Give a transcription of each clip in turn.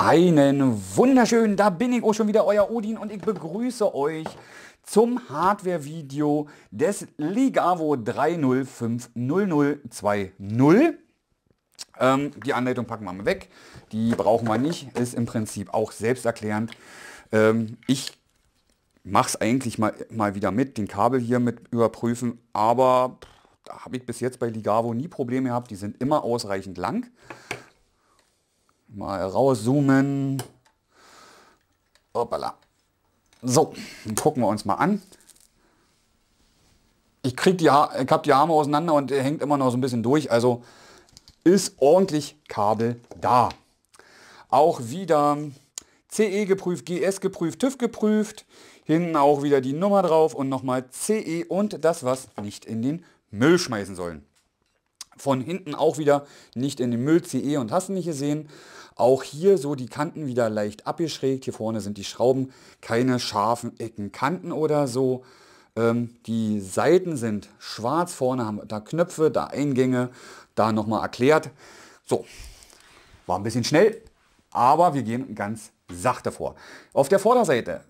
Einen wunderschönen, da bin ich auch schon wieder, euer Odin und ich begrüße euch zum Hardware-Video des Ligavo 3050020. Ähm, die Anleitung packen wir mal weg. Die brauchen wir nicht. Ist im Prinzip auch selbsterklärend. Ähm, ich mache es eigentlich mal, mal wieder mit, den Kabel hier mit überprüfen, aber da habe ich bis jetzt bei Ligavo nie Probleme gehabt. Die sind immer ausreichend lang. Mal rauszoomen. Hoppala. So, gucken wir uns mal an. Ich, krieg die ha ich habe die Arme auseinander und er äh, hängt immer noch so ein bisschen durch. Also ist ordentlich Kabel da. Auch wieder CE geprüft, GS geprüft, TÜV geprüft. Hinten auch wieder die Nummer drauf und nochmal CE und das, was nicht in den Müll schmeißen sollen. Von hinten auch wieder nicht in den Müll, CE und hast du nicht gesehen. Auch hier so die Kanten wieder leicht abgeschrägt. Hier vorne sind die Schrauben, keine scharfen Ecken, Kanten oder so. Ähm, die Seiten sind schwarz, vorne haben da Knöpfe, da Eingänge, da nochmal erklärt. So, war ein bisschen schnell, aber wir gehen ganz sachte vor. Auf der Vorderseite,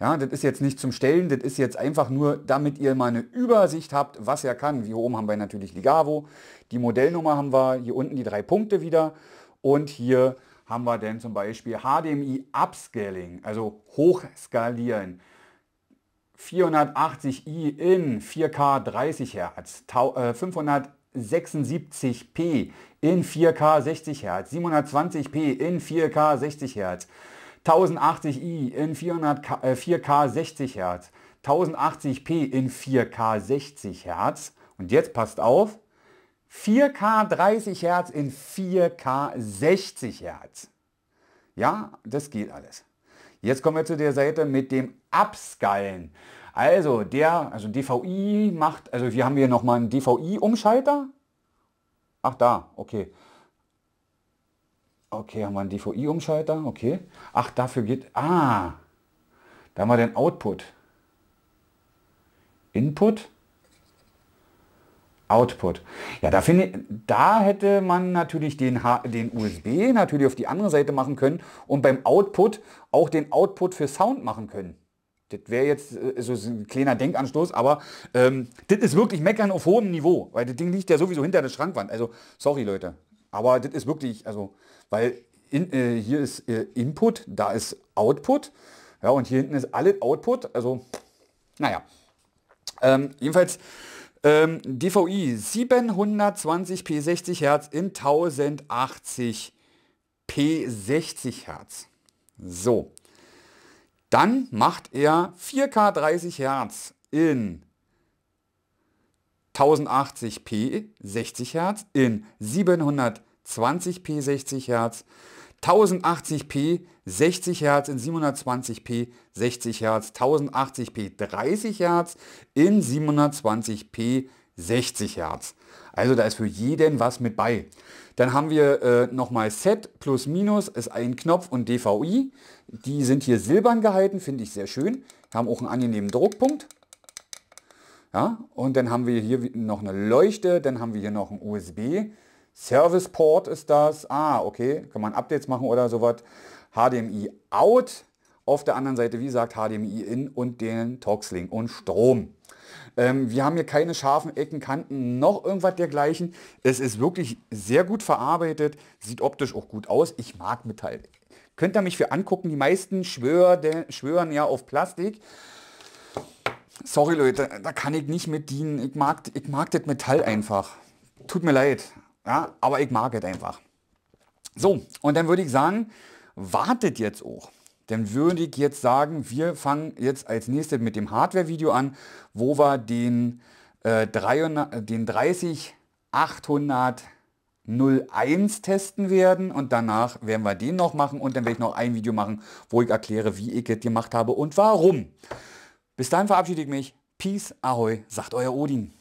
ja, das ist jetzt nicht zum Stellen, das ist jetzt einfach nur, damit ihr mal eine Übersicht habt, was er kann. Hier oben haben wir natürlich Ligavo, die Modellnummer haben wir, hier unten die drei Punkte wieder und hier haben wir denn zum Beispiel HDMI Upscaling, also hochskalieren. 480i in 4K 30 Hertz, 500 äh, 76 p in 4K 60 Hz, 720p in 4K 60 Hz, 1080i in 400K, äh, 4K 60 Hz, 1080p in 4K 60 Hz und jetzt passt auf, 4K 30 Hz in 4K 60 Hz. Ja, das geht alles. Jetzt kommen wir zu der Seite mit dem Upscalen. Also der, also DVI macht, also hier haben hier nochmal einen DVI-Umschalter Ach da, okay. Okay, haben wir einen DVI-Umschalter, okay. Ach, dafür geht, ah, da haben wir den Output. Input, Output. Ja, da, finde, da hätte man natürlich den, H, den USB natürlich auf die andere Seite machen können und beim Output auch den Output für Sound machen können. Das wäre jetzt äh, so ein kleiner Denkanstoß, aber ähm, das ist wirklich Meckern auf hohem Niveau, weil das Ding liegt ja sowieso hinter der Schrankwand. Also, sorry Leute, aber das ist wirklich, also, weil in, äh, hier ist äh, Input, da ist Output, ja, und hier hinten ist alles Output, also, naja. Ähm, jedenfalls, ähm, DVI 720 p 60 Hertz in 1080 p 60 Hertz. So. Dann macht er 4K 30 Hertz in 1080p 60 Hertz, in 720p 60 Hertz, 1080p 60 Hertz, in 720p 60 Hertz, 1080p 30 Hertz, in 720p 60 Hertz. 60 Hertz. Also da ist für jeden was mit bei. Dann haben wir äh, nochmal Set plus minus ist ein Knopf und DVI. Die sind hier silbern gehalten, finde ich sehr schön. Haben auch einen angenehmen Druckpunkt. Ja, und dann haben wir hier noch eine Leuchte, dann haben wir hier noch ein USB. Service Port ist das. Ah, okay, kann man Updates machen oder sowas. HDMI Out auf der anderen Seite, wie gesagt, HDMI in und den Toxlink und Strom. Ähm, wir haben hier keine scharfen Ecken, Kanten, noch irgendwas dergleichen. Es ist wirklich sehr gut verarbeitet, sieht optisch auch gut aus. Ich mag Metall. Könnt ihr mich für angucken, die meisten schwören, schwören ja auf Plastik. Sorry Leute, da kann ich nicht mit dienen. Ich mag, ich mag das Metall einfach. Tut mir leid. Ja, aber ich mag es einfach. So, und dann würde ich sagen, wartet jetzt auch dann würde ich jetzt sagen, wir fangen jetzt als nächstes mit dem Hardware-Video an, wo wir den, äh, äh den 30 testen werden und danach werden wir den noch machen und dann werde ich noch ein Video machen, wo ich erkläre, wie ich das gemacht habe und warum. Bis dahin verabschiede ich mich. Peace, Ahoi, sagt euer Odin.